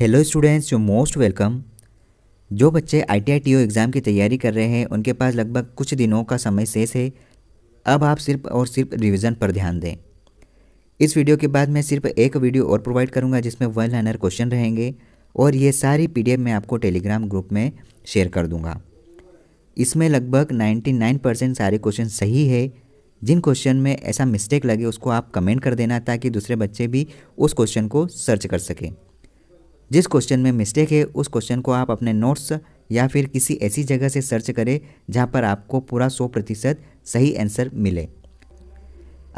hello students you most welcome जो बच्चे आई T exam की तैयारी कर रहे हैं उनके पास लगभग कुछ दिनों का समय शेष है अब आप सिर्फ और सिर्फ रिवीजन पर ध्यान दें इस वीडियो के बाद मैं सिर्फ एक वीडियो और प्रोवाइड करूंगा जिसमें वन लाइनर क्वेश्चन रहेंगे और ये सारी पी मैं आपको टेलीग्राम ग्रुप में शेयर कर दूँगा इसमें लगभग नाइन्टी परसेंट सारे क्वेश्चन सही है जिन क्वेश्चन में ऐसा मिस्टेक लगे उसको आप कमेंट कर देना ताकि दूसरे बच्चे भी उस क्वेश्चन को सर्च कर सकें जिस क्वेश्चन में मिस्टेक है उस क्वेश्चन को आप अपने नोट्स या फिर किसी ऐसी जगह से सर्च करें जहाँ पर आपको पूरा सौ प्रतिशत सही आंसर मिले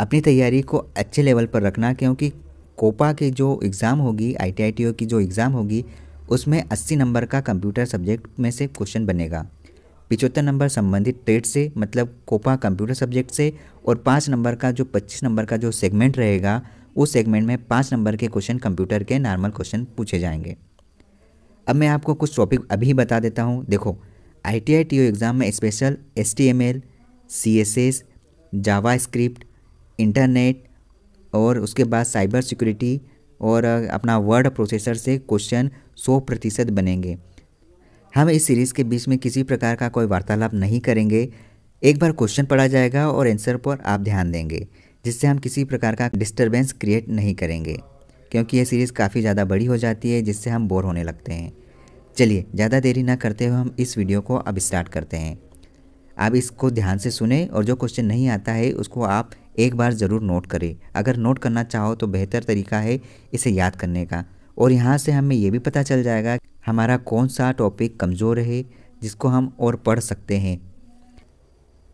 अपनी तैयारी को अच्छे लेवल पर रखना क्योंकि कोपा की जो एग्ज़ाम होगी आई की जो एग्ज़ाम होगी उसमें 80 नंबर का कंप्यूटर सब्जेक्ट में से क्वेश्चन बनेगा पिचहत्तर नंबर संबंधित ट्रेड से मतलब कोपा कंप्यूटर सब्जेक्ट से और पाँच नंबर का जो पच्चीस नंबर का जो सेगमेंट रहेगा उस सेगमेंट में पाँच नंबर के क्वेश्चन कंप्यूटर के नॉर्मल क्वेश्चन पूछे जाएंगे अब मैं आपको कुछ टॉपिक अभी बता देता हूँ देखो I T I T exam में special S T M L C S S JavaScript internet और उसके बाद साइबर सिक्योरिटी और अपना वर्ड प्रोसेसर से क्वेश्चन सौ प्रतिशत बनेंगे हम इस सीरीज़ के बीच में किसी प्रकार का कोई वार्तालाप नहीं करेंगे एक बार क्वेश्चन पढ़ा जाएगा और आंसर पर आप ध्यान देंगे जिससे हम किसी प्रकार का डिस्टर्बेंस क्रिएट नहीं करेंगे क्योंकि ये सीरीज़ काफ़ी ज़्यादा बड़ी हो जाती है जिससे हम बोर होने लगते हैं चलिए ज़्यादा देरी ना करते हुए हम इस वीडियो को अब स्टार्ट करते हैं आप इसको ध्यान से सुने और जो क्वेश्चन नहीं आता है उसको आप एक बार ज़रूर नोट करें अगर नोट करना चाहो तो बेहतर तरीका है इसे याद करने का और यहाँ से हमें यह भी पता चल जाएगा हमारा कौन सा टॉपिक कमज़ोर है जिसको हम और पढ़ सकते हैं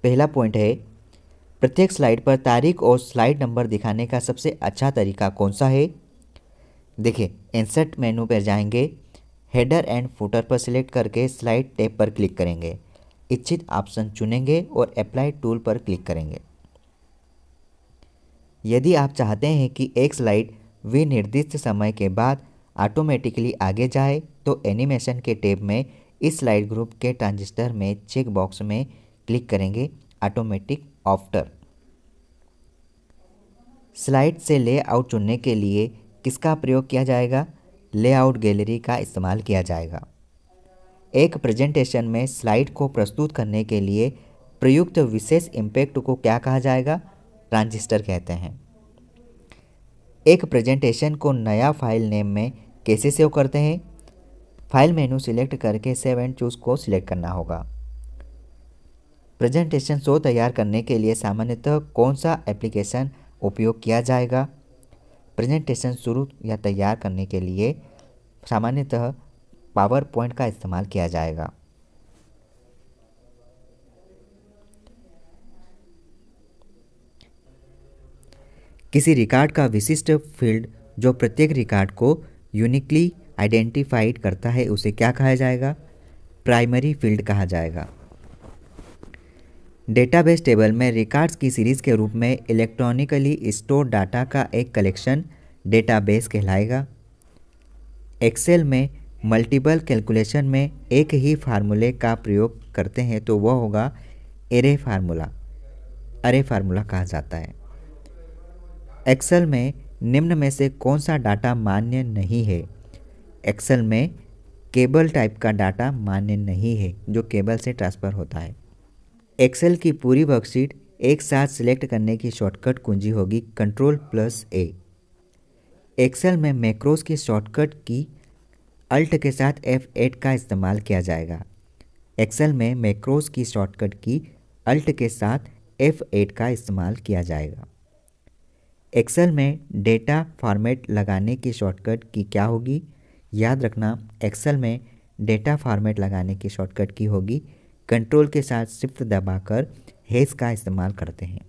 पहला पॉइंट है प्रत्येक स्लाइड पर तारीख और स्लाइड नंबर दिखाने का सबसे अच्छा तरीका कौन सा है देखिए इंसर्ट मेनू पर जाएंगे हेडर एंड फुटर पर सिलेक्ट करके स्लाइड टैब पर क्लिक करेंगे इच्छित ऑप्शन चुनेंगे और अप्लाई टूल पर क्लिक करेंगे यदि आप चाहते हैं कि एक स्लाइड विनिर्दिष्ट समय के बाद ऑटोमेटिकली आगे जाए तो एनिमेशन के टैब में इस स्लाइड ग्रुप के ट्रांजिस्टर में चेक बॉक्स में क्लिक करेंगे ऑटोमेटिक आफ्टर स्लाइड से लेआउट चुनने के लिए किसका प्रयोग किया जाएगा लेआउट गैलरी का इस्तेमाल किया जाएगा एक प्रेजेंटेशन में स्लाइड को प्रस्तुत करने के लिए प्रयुक्त विशेष इम्पैक्ट को क्या कहा जाएगा ट्रांजिस्टर कहते हैं एक प्रेजेंटेशन को नया फाइल नेम में कैसे सेव करते हैं फाइल मेनू सिलेक्ट करके सेव एंड चूज़ को सिलेक्ट करना होगा प्रेजेंटेशन शो तैयार करने के लिए सामान्यतः कौन सा एप्लीकेशन उपयोग किया जाएगा प्रेजेंटेशन शुरू या तैयार करने के लिए सामान्यतः पावर पॉइंट का इस्तेमाल किया जाएगा किसी रिकॉर्ड का विशिष्ट फील्ड जो प्रत्येक रिकॉर्ड को यूनिकली आइडेंटिफाइड करता है उसे क्या कहा जाएगा प्राइमरी फील्ड कहा जाएगा डेटाबेस टेबल में रिकॉर्ड्स की सीरीज़ के रूप में इलेक्ट्रॉनिकली स्टोर डाटा का एक कलेक्शन डेटाबेस कहलाएगा एक्सेल में मल्टीपल कैलकुलेशन में एक ही फार्मूले का प्रयोग करते हैं तो वह होगा एरे फार्मूला अरे फार्मूला कहा जाता है एक्सेल में निम्न में से कौन सा डाटा मान्य नहीं है एक्सेल में केबल टाइप का डाटा मान्य नहीं है जो केबल से ट्रांसफ़र होता है एक्सेल की पूरी वर्कशीट एक साथ सिलेक्ट करने की शॉर्टकट कुंजी होगी कंट्रोल प्लस ए एक्सेल में मैक्रोस की शॉर्टकट की अल्ट के साथ एफ एट का इस्तेमाल किया जाएगा एक्सेल में मैक्रोस की शॉर्टकट की अल्ट के साथ एफ एट का इस्तेमाल किया जाएगा एक्सेल में डेटा फॉर्मेट लगाने की शॉर्टकट की क्या होगी याद रखना एक्सेल में डेटा फॉर्मेट लगाने की शॉर्टकट की होगी कंट्रोल के साथ शिफ्ट दबाकर हेज का इस्तेमाल करते हैं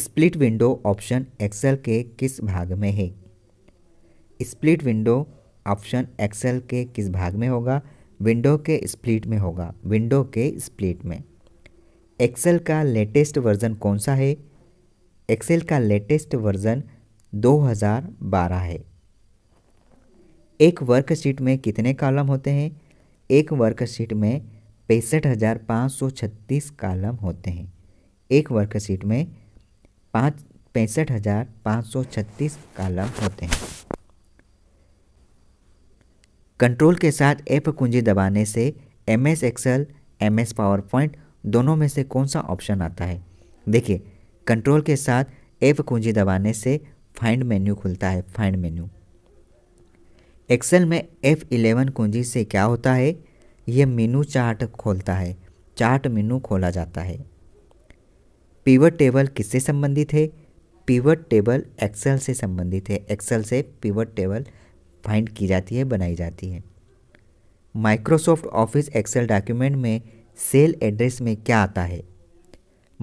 स्प्लिट विंडो ऑप्शन एक्सेल के किस भाग में है स्प्लिट विंडो ऑप्शन एक्सेल के किस भाग में होगा विंडो के स्प्लिट में होगा विंडो के स्प्लिट में एक्सेल का लेटेस्ट वर्जन कौन सा है एक्सेल का लेटेस्ट वर्जन 2012 है एक वर्कशीट में कितने कॉलम होते हैं एक वर्कशीट में पैंसठ हज़ार पाँच सौ छत्तीस कालम होते हैं एक वर्कशीट में पाँच पैंसठ हज़ार पाँच सौ छत्तीस कालम होते हैं कंट्रोल के साथ एप कुंजी दबाने से M S Excel M S PowerPoint दोनों में से कौन सा ऑप्शन आता है देखिए कंट्रोल के साथ एप कुंजी दबाने से फाइंड मेन्यू खुलता है फाइंड मेन्यू एक्सेल में एफ़ इलेवन कुंजी से क्या होता है यह मेनू चार्ट खोलता है चार्ट मेनू खोला जाता है पीवट टेबल किससे संबंधित है पीवट टेबल एक्सेल से संबंधित है एक्सेल से पीवट टेबल फाइंड की जाती है बनाई जाती है माइक्रोसॉफ्ट ऑफिस एक्सेल डॉक्यूमेंट में सेल एड्रेस में क्या आता है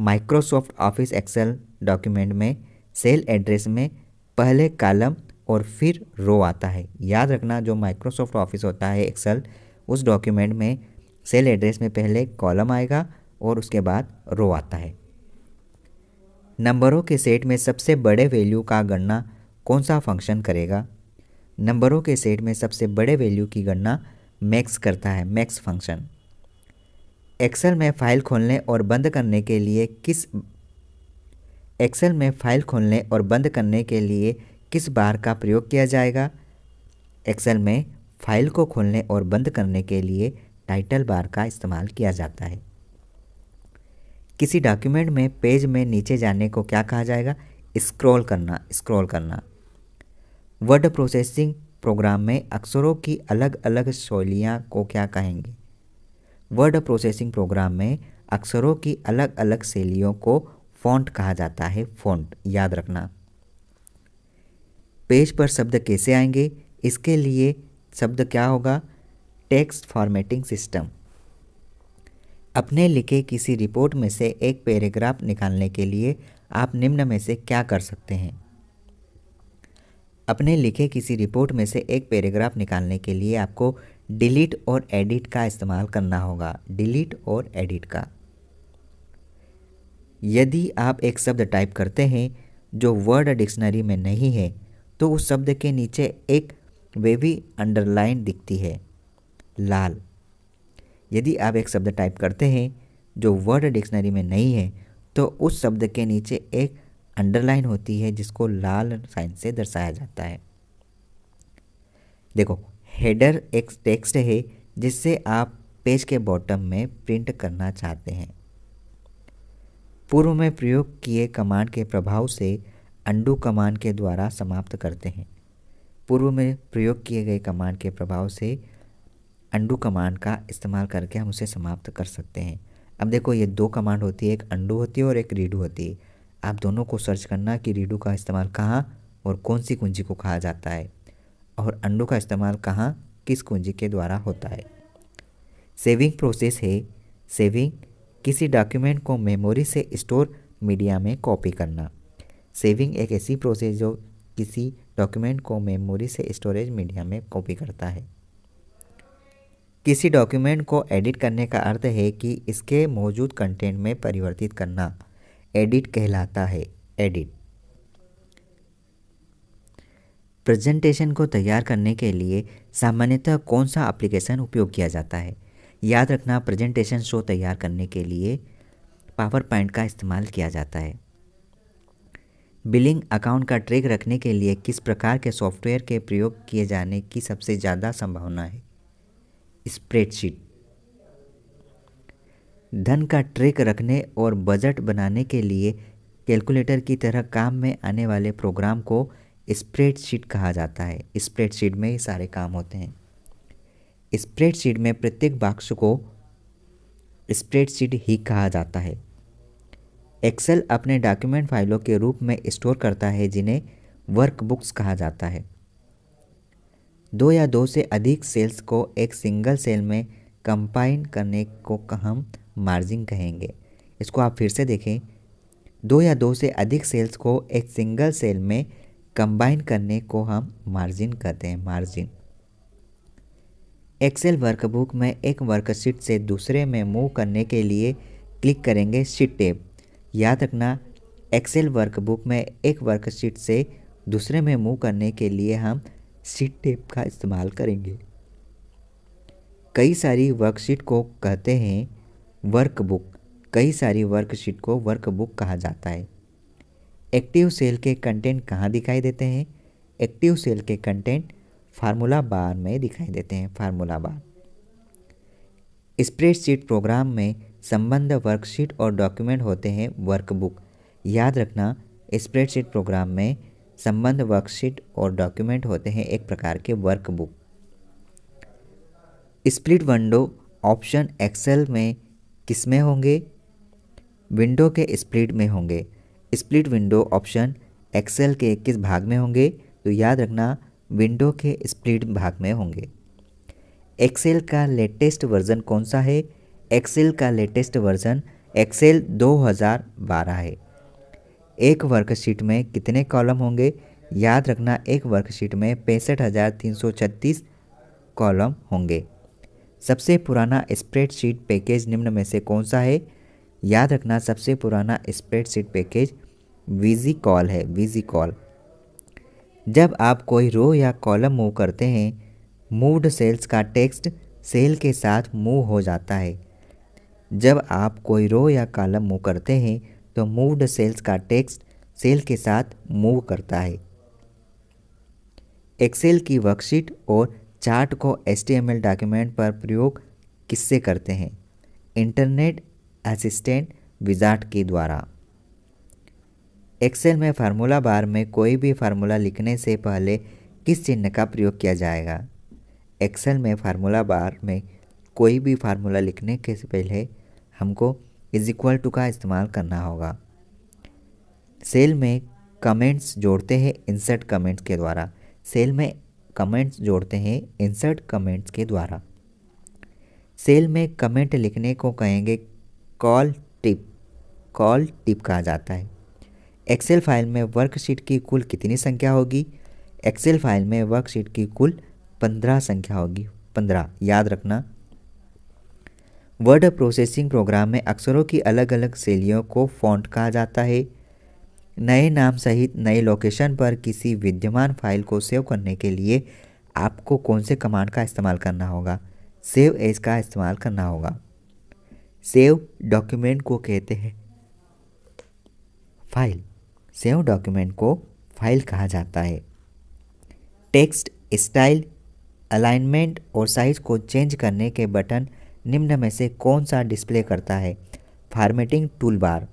माइक्रोसॉफ्ट ऑफिस एक्सेल डॉक्यूमेंट में सेल एड्रेस में पहले कॉलम और फिर रो आता है याद रखना जो माइक्रोसॉफ्ट ऑफिस होता है एक्सेल उस डॉक्यूमेंट में सेल एड्रेस में पहले कॉलम आएगा और उसके बाद रो आता है नंबरों के सेट में सबसे बड़े वैल्यू का गणना कौन सा फंक्शन करेगा नंबरों के सेट में सबसे बड़े वैल्यू की गणना मैक्स करता है मैक्स फंक्शन एक्सेल में फाइल खोलने और बंद करने के लिए किस एक्सेल में फाइल खोलने और बंद करने के लिए किस बार का प्रयोग किया जाएगा एक्सेल में फाइल को खोलने और बंद करने के लिए टाइटल बार का इस्तेमाल किया जाता है किसी डॉक्यूमेंट में पेज में नीचे जाने को क्या कहा जाएगा स्क्रॉल करना स्क्रॉल करना वर्ड प्रोसेसिंग प्रोग्राम में अक्षरों की अलग अलग शैलियाँ को क्या कहेंगे वर्ड प्रोसेसिंग प्रोग्राम में अक्षरों की अलग अलग शैलियों को फॉन्ट कहा जाता है फॉन्ट याद रखना पेज पर शब्द कैसे आएंगे इसके लिए शब्द क्या होगा टेक्स्ट फॉर्मेटिंग सिस्टम अपने लिखे किसी रिपोर्ट में से एक पैराग्राफ निकालने के लिए आप निम्न में से क्या कर सकते हैं अपने लिखे किसी रिपोर्ट में से एक पैराग्राफ निकालने के लिए आपको डिलीट और एडिट का इस्तेमाल करना होगा डिलीट और एडिट का यदि आप एक शब्द टाइप करते हैं जो वर्ड डिक्शनरी में नहीं है तो उस शब्द के नीचे एक वेवी अंडरलाइन दिखती है लाल यदि आप एक शब्द टाइप करते हैं जो वर्ड डिक्शनरी में नहीं है तो उस शब्द के नीचे एक अंडरलाइन होती है जिसको लाल साइन से दर्शाया जाता है देखो हेडर एक टेक्स्ट है जिससे आप पेज के बॉटम में प्रिंट करना चाहते हैं पूर्व में प्रयोग किए कमांड के प्रभाव से अंडू कमान के द्वारा समाप्त करते हैं पूर्व में प्रयोग किए गए कमान के प्रभाव से अंडू कमांड का इस्तेमाल करके हम उसे समाप्त कर सकते हैं अब देखो ये दो कमांड होती है एक अंडू होती है और एक रीडू होती है आप दोनों को सर्च करना कि रीडू का इस्तेमाल कहाँ और कौन सी कुंजी को कहा जाता है और अंडू का इस्तेमाल कहाँ किस कुंजी के द्वारा होता है सेविंग प्रोसेस है सेविंग किसी डॉक्यूमेंट को मेमोरी से स्टोर मीडिया में कॉपी करना सेविंग एक ऐसी प्रोसेस जो किसी डॉक्यूमेंट को मेमोरी से स्टोरेज मीडिया में कॉपी करता है किसी डॉक्यूमेंट को एडिट करने का अर्थ है कि इसके मौजूद कंटेंट में परिवर्तित करना एडिट कहलाता है एडिट प्रेजेंटेशन को तैयार करने के लिए सामान्यतः कौन सा एप्लीकेशन उपयोग किया जाता है याद रखना प्रेजेंटेशन शो तैयार करने के लिए पावर पॉइंट का इस्तेमाल किया जाता है बिलिंग अकाउंट का ट्रैक रखने के लिए किस प्रकार के सॉफ्टवेयर के प्रयोग किए जाने की सबसे ज़्यादा संभावना है स्प्रेडशीट धन का ट्रैक रखने और बजट बनाने के लिए कैलकुलेटर की तरह काम में आने वाले प्रोग्राम को स्प्रेडशीट कहा जाता है स्प्रेडशीट में ही सारे काम होते हैं स्प्रेडशीट में प्रत्येक बाक्स को स्प्रेडशीट ही कहा जाता है एक्सेल अपने डॉक्यूमेंट फाइलों के रूप में स्टोर करता है जिन्हें वर्कबुक्स कहा जाता है दो या दो से अधिक सेल्स को एक सिंगल सेल में कंपाइन करने को हम मार्जिन कहेंगे इसको आप फिर से देखें दो या दो से अधिक सेल्स को एक सिंगल सेल में कंबाइन करने को हम मार्जिन कहते हैं मार्जिन एक्सेल वर्कबुक में एक वर्कशीट से दूसरे में मूव करने के लिए क्लिक करेंगे शीट टेप याद रखना एक्सेल वर्कबुक में एक वर्कशीट से दूसरे में मूव करने के लिए हम सीट टेप का इस्तेमाल करेंगे कई सारी वर्कशीट को कहते हैं वर्कबुक कई सारी वर्कशीट को वर्कबुक कहा जाता है एक्टिव सेल के कंटेंट कहाँ दिखाई देते हैं एक्टिव सेल के कंटेंट फार्मूला बार में दिखाई देते हैं फार्मूला बार स्प्रेडशीट प्रोग्राम में संबंध वर्कशीट और डॉक्यूमेंट होते हैं वर्कबुक याद रखना स्प्रेडशीट प्रोग्राम में संबंध वर्कशीट और डॉक्यूमेंट होते हैं एक प्रकार के workbook split window option Excel में किस में होंगे विंडो के स्प्लिट में होंगे स्प्लिट विंडो ऑप्शन एक्सेल के किस भाग में होंगे तो याद रखना विंडो के स्प्लिट भाग में होंगे एक्सेल का लेटेस्ट वर्जन कौन सा है एक्सेल का लेटेस्ट वर्जन एक्सेल 2012 है एक वर्कशीट में कितने कॉलम होंगे याद रखना एक वर्कशीट में पैंसठ हज़ार तीन सौ छत्तीस कॉलम होंगे सबसे पुराना स्प्रेडशीट पैकेज निम्न में से कौन सा है याद रखना सबसे पुराना स्प्रेडशीट पैकेज वीजी कॉल है वीजी कॉल जब आप कोई रो या कॉलम मूव करते हैं मूव्ड सेल्स का टेक्स्ट सेल के साथ मूव हो जाता है जब आप कोई रो या कॉलम मूव करते हैं तो मूवड सेल्स का टेक्स्ट सेल के साथ मूव करता है एक्सेल की वर्कशीट और चार्ट को एस डॉक्यूमेंट पर प्रयोग किससे करते हैं इंटरनेट असिस्टेंट विजार्ट के द्वारा एक्सेल में फार्मूला बार में कोई भी फार्मूला लिखने से पहले किस चिन्ह का प्रयोग किया जाएगा एक्सेल में फार्मूला बार में कोई भी फार्मूला लिखने के पहले हमको इज इक्वल टू का इस्तेमाल करना होगा सेल में कमेंट्स जोड़ते हैं इंसर्ट कमेंट्स के द्वारा सेल में कमेंट्स जोड़ते हैं इंसर्ट कमेंट्स के द्वारा सेल में कमेंट लिखने को कहेंगे कॉल टिप कॉल टिप कहा जाता है एक्सेल फाइल में वर्कशीट की कुल कितनी संख्या होगी एक्सेल फाइल में वर्कशीट की कुल पंद्रह संख्या होगी पंद्रह याद रखना वर्ड प्रोसेसिंग प्रोग्राम में अक्षरों की अलग अलग शैलियों को फॉन्ट कहा जाता है नए नाम सहित नए लोकेशन पर किसी विद्यमान फाइल को सेव करने के लिए आपको कौन से कमांड का इस्तेमाल करना होगा सेव एज का इस्तेमाल करना होगा सेव डॉक्यूमेंट को कहते हैं फाइल सेव डॉक्यूमेंट को फाइल कहा जाता है टेक्स्ट स्टाइल अलाइनमेंट और साइज को चेंज करने के बटन निम्न में से कौन सा डिस्प्ले करता है formatting toolbar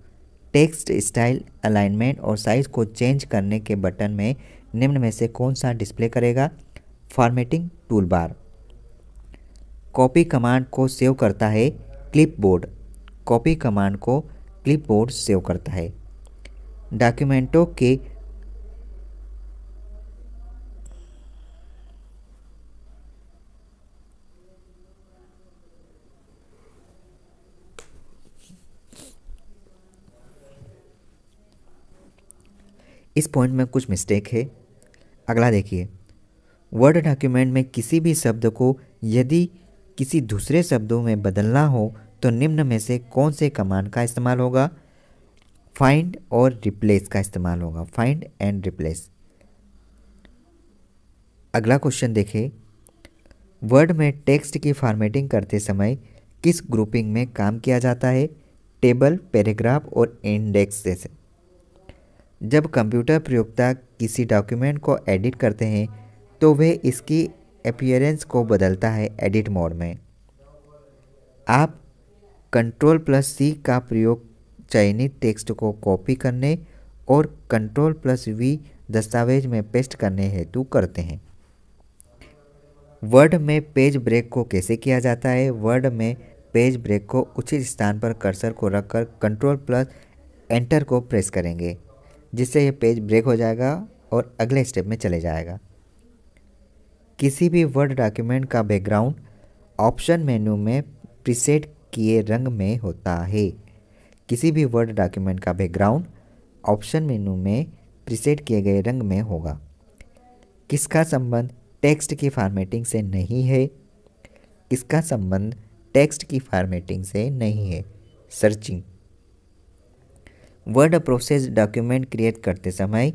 text style alignment और साइज़ को चेंज करने के बटन में निम्न में से कौन सा डिस्प्ले करेगा formatting toolbar copy command को सेव करता है क्लिपबोर्ड कॉपी कमांड को क्लिपबोर्ड सेव करता है डॉक्यूमेंटों के इस पॉइंट में कुछ मिस्टेक है अगला देखिए वर्ड डॉक्यूमेंट में किसी भी शब्द को यदि किसी दूसरे शब्दों में बदलना हो तो निम्न में से कौन से कमांड का इस्तेमाल होगा फाइंड और रिप्लेस का इस्तेमाल होगा फाइंड एंड रिप्लेस अगला क्वेश्चन देखें वर्ड में टेक्स्ट की फॉर्मेटिंग करते समय किस ग्रुपिंग में काम किया जाता है टेबल पैराग्राफ और इंडेक्स जैसे जब कंप्यूटर प्रयोगता किसी डॉक्यूमेंट को एडिट करते हैं तो वह इसकी अपियरेंस को बदलता है एडिट मोड में आप कंट्रोल प्लस सी का प्रयोग चयनित टेक्स्ट को कॉपी करने और कंट्रोल प्लस वी दस्तावेज में पेस्ट करने हेतु करते हैं वर्ड में पेज ब्रेक को कैसे किया जाता है वर्ड में पेज ब्रेक को उचित स्थान पर कर्सर को रखकर कंट्रोल प्लस एंटर को प्रेस करेंगे जिससे यह पेज ब्रेक हो जाएगा और अगले स्टेप में चले जाएगा किसी भी वर्ड डॉक्यूमेंट का बैकग्राउंड ऑप्शन मेन्यू में प्रीसेट किए रंग में होता है किसी भी वर्ड डॉक्यूमेंट का बैकग्राउंड ऑप्शन मेन्यू में प्रीसेट किए गए रंग में होगा किसका संबंध टेक्स्ट की फॉर्मेटिंग से नहीं है किसका संबंध टेक्स्ट की फॉर्मेटिंग से नहीं है searching word process document create करते समय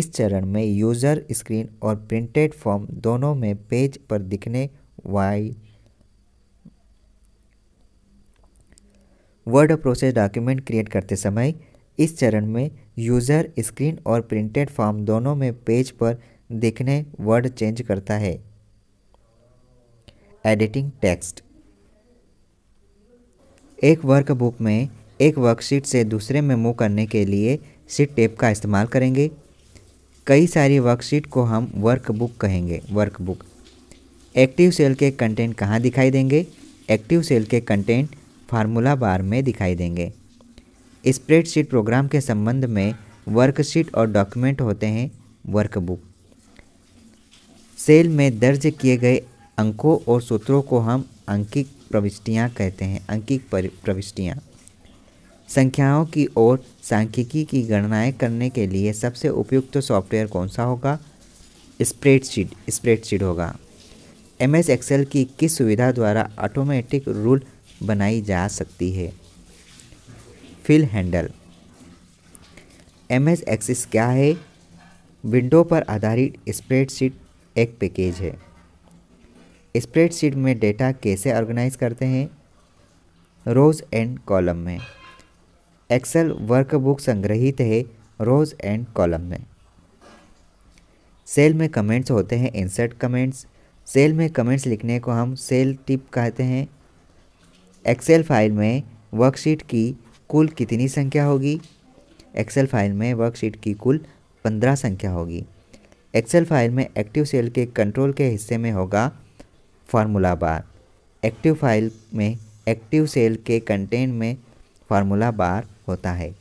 इस चरण में यूज़र स्क्रीन और प्रिंटेड फॉर्म दोनों में पेज पर दिखने वाई वर्ड प्रोसेस डॉक्यूमेंट क्रिएट करते समय इस चरण में यूज़र स्क्रीन और प्रिंटेड फॉर्म दोनों में पेज पर दिखने वर्ड चेंज करता है एडिटिंग टेक्स्ट एक वर्कबुक में एक वर्कशीट से दूसरे में मूव करने के लिए सीट टेप का इस्तेमाल करेंगे कई सारी वर्कशीट को हम वर्कबुक कहेंगे वर्कबुक एक्टिव सेल के कंटेंट कहाँ दिखाई देंगे एक्टिव सेल के कंटेंट फार्मूला बार में दिखाई देंगे स्प्रेडशीट प्रोग्राम के संबंध में वर्कशीट और डॉक्यूमेंट होते हैं वर्कबुक सेल में दर्ज किए गए अंकों और सूत्रों को हम अंकिक प्रविष्टियाँ कहते हैं अंकिक प्रविष्टियाँ संख्याओं की ओर सांख्यिकी की गणनाएं करने के लिए सबसे उपयुक्त तो सॉफ्टवेयर कौन सा होगा स्प्रेडशीट स्प्रेडशीट होगा एम एस एक्सेल की किस सुविधा द्वारा ऑटोमेटिक रूल बनाई जा सकती है fill handle M S axis क्या है विंडो पर आधारित स्प्रेडशीट एक पैकेज है स्प्रेडशीट में डेटा कैसे ऑर्गेनाइज करते हैं रोज एंड कॉलम में एक्सेल वर्कबुक संग्रहित है रोज एंड कॉलम में सेल में कमेंट्स होते हैं इंसर्ट कमेंट्स सेल में कमेंट्स लिखने को हम सेल टिप कहते हैं एक्सेल फाइल में वर्कशीट की कुल कितनी संख्या होगी एक्सेल फाइल में वर्कशीट की कुल पंद्रह संख्या होगी एक्सेल फाइल में एक्टिव सेल के कंट्रोल के हिस्से में होगा फार्मूला बार एक्टिव फाइल में एक्टिव सेल के कंटेंट में फार्मूला बार होता है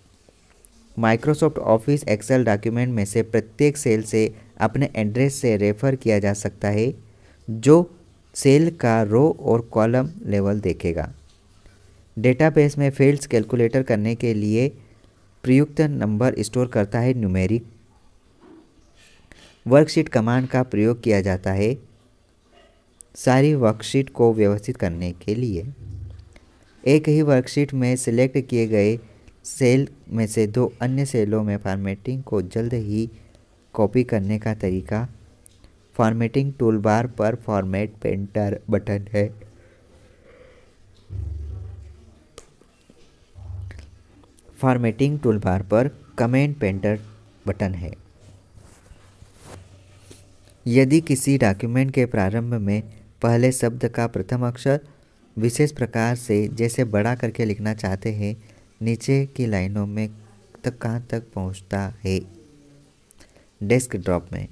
माइक्रोसॉफ्ट ऑफिस एक्सेल डॉक्यूमेंट में से प्रत्येक सेल से अपने एड्रेस से रेफर किया जा सकता है जो सेल का रो और कॉलम लेवल देखेगा डेटाबेस में फील्ड्स कैलकुलेटर करने के लिए प्रयुक्त नंबर स्टोर करता है न्यूमेरिक वर्कशीट कमांड का प्रयोग किया जाता है सारी वर्कशीट को व्यवस्थित करने के लिए एक ही वर्कशीट में सिलेक्ट किए गए सेल में से दो अन्य सेलों में फॉर्मेटिंग को जल्द ही कॉपी करने का तरीका फॉर्मेटिंग बार पर फॉर्मेट पेंटर बटन है फॉर्मेटिंग बार पर कमेंट पेंटर बटन है यदि किसी डॉक्यूमेंट के प्रारंभ में पहले शब्द का प्रथम अक्षर विशेष प्रकार से जैसे बड़ा करके लिखना चाहते हैं नीचे की लाइनों में तक कहाँ तक पहुँचता है डेस्क ड्रॉप में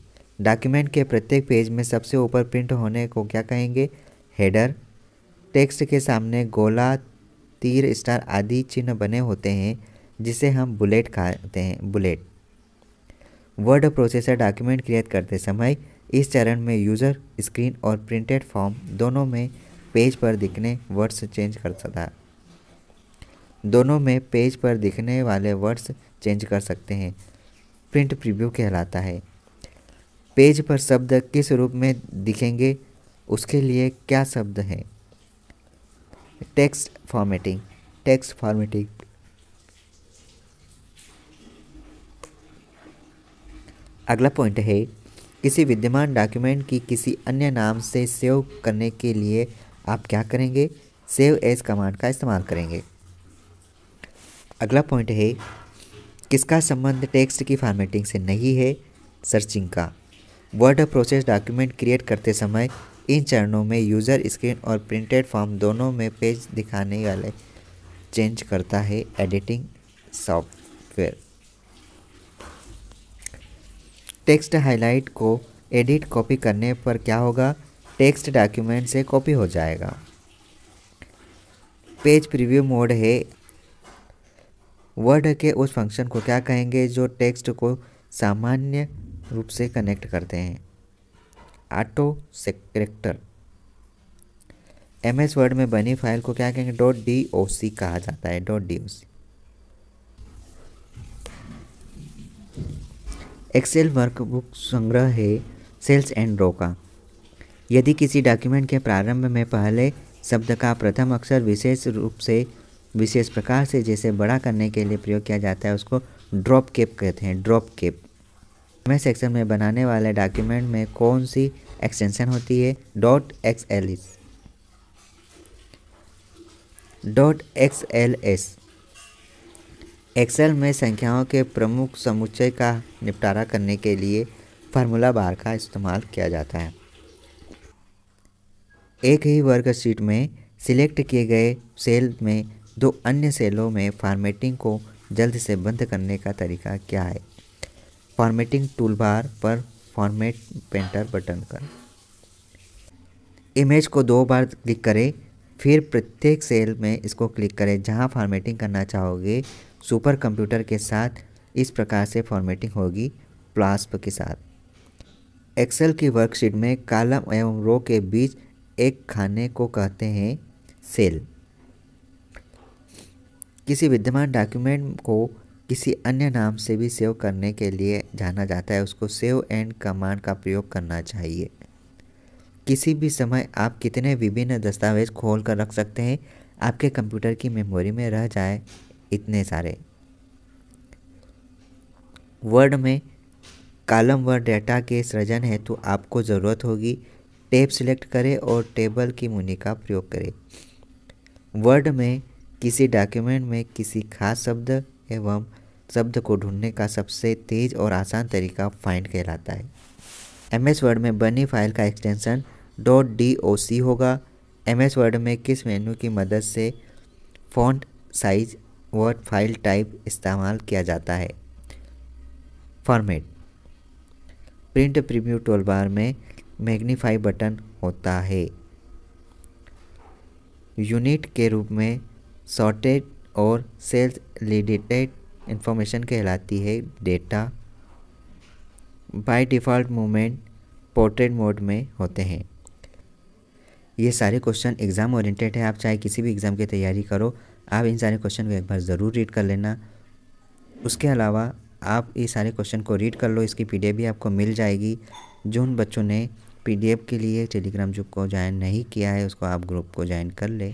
डॉक्यूमेंट के प्रत्येक पेज में सबसे ऊपर प्रिंट होने को क्या कहेंगे हेडर टेक्स्ट के सामने गोला तीर स्टार आदि चिन्ह बने होते हैं जिसे हम बुलेट कहते हैं bullet word processor document create करते समय इस चरण में यूज़र स्क्रीन और प्रिंटेड फॉर्म दोनों में पेज पर दिखने वर्ड्स चेंज कर सकता दोनों में पेज पर दिखने वाले वर्ड्स चेंज कर सकते हैं प्रिंट प्रीव्यू कहलाता है पेज पर शब्द किस रूप में दिखेंगे उसके लिए क्या शब्द है टेक्स्ट फॉर्मेटिंग टेक्स्ट फॉर्मेटिंग अगला पॉइंट है किसी विद्यमान डॉक्यूमेंट की किसी अन्य नाम से सेव करने के लिए आप क्या करेंगे सेव एज कमांड का इस्तेमाल करेंगे अगला पॉइंट है किसका संबंध टेक्स्ट की फॉर्मेटिंग से नहीं है सर्चिंग का वर्ड प्रोसेस डॉक्यूमेंट क्रिएट करते समय इन चरणों में यूज़र स्क्रीन और प्रिंटेड फॉर्म दोनों में पेज दिखाने वाले चेंज करता है एडिटिंग सॉफ्टवेयर टेक्स्ट हाईलाइट को एडिट कॉपी करने पर क्या होगा टेक्स्ट डॉक्यूमेंट से कॉपी हो जाएगा पेज प्रीव्यू मोड है वर्ड के उस फंक्शन को क्या कहेंगे जो टेक्स्ट को सामान्य रूप से कनेक्ट करते हैं auto sector M S Word में बनी फाइल को क्या कहेंगे डॉट डी ओ सी कहा जाता है dot D O C Excel workbook संग्रह है सेल्स एंड रो का यदि किसी डॉक्यूमेंट के प्रारंभ में पहले शब्द का प्रथम अक्षर विशेष रूप से विशेष प्रकार से जैसे बड़ा करने के लिए प्रयोग किया जाता है उसको ड्रॉप केप कहते हैं ड्रॉप केप एमएस सेक्शन में बनाने वाले डॉक्यूमेंट में कौन सी एक्सटेंशन होती है dot X L S dot X L S Excel में संख्याओं के प्रमुख समुच्चय का निपटारा करने के लिए फार्मूला बार का इस्तेमाल किया जाता है एक ही वर्कशीट में सिलेक्ट किए गए सेल में दो अन्य सेलों में फॉर्मेटिंग को जल्द से बंद करने का तरीका क्या है फॉर्मेटिंग टूल बार पर फॉर्मेट पेंटर बटन कर इमेज को दो बार क्लिक करें फिर प्रत्येक सेल में इसको क्लिक करें जहां फॉर्मेटिंग करना चाहोगे सुपर कंप्यूटर के साथ इस प्रकार से फॉर्मेटिंग होगी प्लास्प के साथ एक्सेल की वर्कशीट में कालम एवं रो के बीच एक खाने को कहते हैं सेल किसी विद्यमान डॉक्यूमेंट को किसी अन्य नाम से भी सेव करने के लिए जाना जाता है उसको सेव एंड कमांड का प्रयोग करना चाहिए किसी भी समय आप कितने विभिन्न दस्तावेज खोल कर रख सकते हैं आपके कंप्यूटर की मेमोरी में रह जाए इतने सारे वर्ड में कॉलम व डेटा के सृजन है तो आपको ज़रूरत होगी टेब सिलेक्ट करें और टेबल की मुनि का प्रयोग करें वर्ड में किसी डॉक्यूमेंट में किसी खास शब्द एवं शब्द को ढूंढने का सबसे तेज और आसान तरीका फाइंड कहलाता है एम एस वर्ड में बनी फाइल का extension dot D O C होगा एम एस वर्ड में किस मेनू की मदद से फॉन्ट साइज व फाइल टाइप इस्तेमाल किया जाता है फॉर्मेट प्रिंट प्रीव्यू बार में मैग्नीफाई बटन होता है यूनिट के रूप में सॉर्टेड और सेल्स लिडिटेड इंफॉर्मेशन कहलाती है data by default movement portrait mode में होते हैं ये सारे क्वेश्चन एग्ज़ाम ओरिएंटेड है आप चाहे किसी भी एग्ज़ाम की तैयारी करो आप इन सारे क्वेश्चन को एक बार ज़रूर रीड कर लेना उसके अलावा आप ये सारे क्वेश्चन को रीड कर लो इसकी पीडीएफ भी आपको मिल जाएगी जो उन बच्चों ने पीडीएफ के लिए टेलीग्राम ग्रुप को ज्वाइन नहीं किया है उसको आप ग्रुप को ज्वाइन कर ले